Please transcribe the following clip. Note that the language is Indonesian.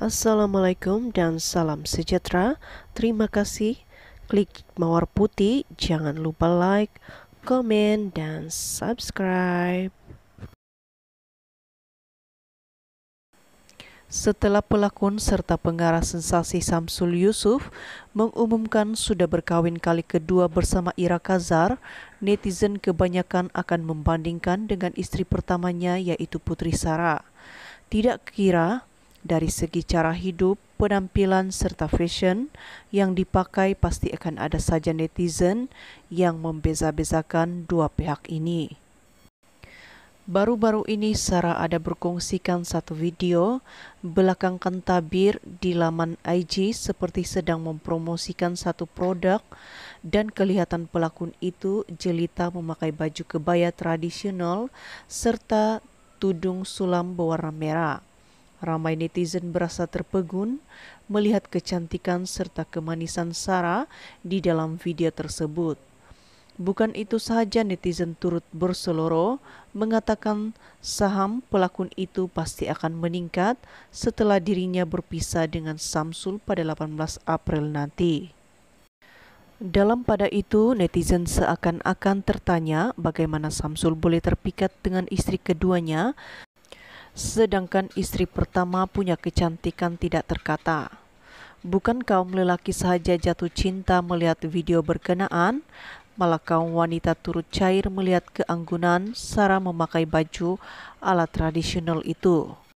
Assalamualaikum dan salam sejahtera. Terima kasih. Klik mawar putih. Jangan lupa like, komen, dan subscribe. Setelah pelakon serta pengarah sensasi Samsul Yusuf mengumumkan sudah berkahwin kali kedua bersama Ira Kazar, netizen kebanyakan akan membandingkan dengan istri pertamanya yaitu Putri Sarah. Tidak kira dari segi cara hidup, penampilan serta fashion yang dipakai pasti akan ada saja netizen yang membeza-bezakan dua pihak ini. Baru-baru ini Sarah ada berkongsikan satu video belakang kentabir di laman IG seperti sedang mempromosikan satu produk dan kelihatan pelakon itu jelita memakai baju kebaya tradisional serta tudung sulam berwarna merah. Ramai netizen berasa terpegun melihat kecantikan serta kemanisan Sarah di dalam video tersebut. Bukan itu saja netizen turut berseloro mengatakan saham pelakon itu pasti akan meningkat setelah dirinya berpisah dengan Samsul pada 18 April nanti. Dalam pada itu, netizen seakan-akan tertanya bagaimana Samsul boleh terpikat dengan istri keduanya sedangkan istri pertama punya kecantikan tidak terkata. Bukan kaum lelaki saja jatuh cinta melihat video berkenaan, malah kaum wanita turut cair melihat keanggunan Sarah memakai baju ala tradisional itu.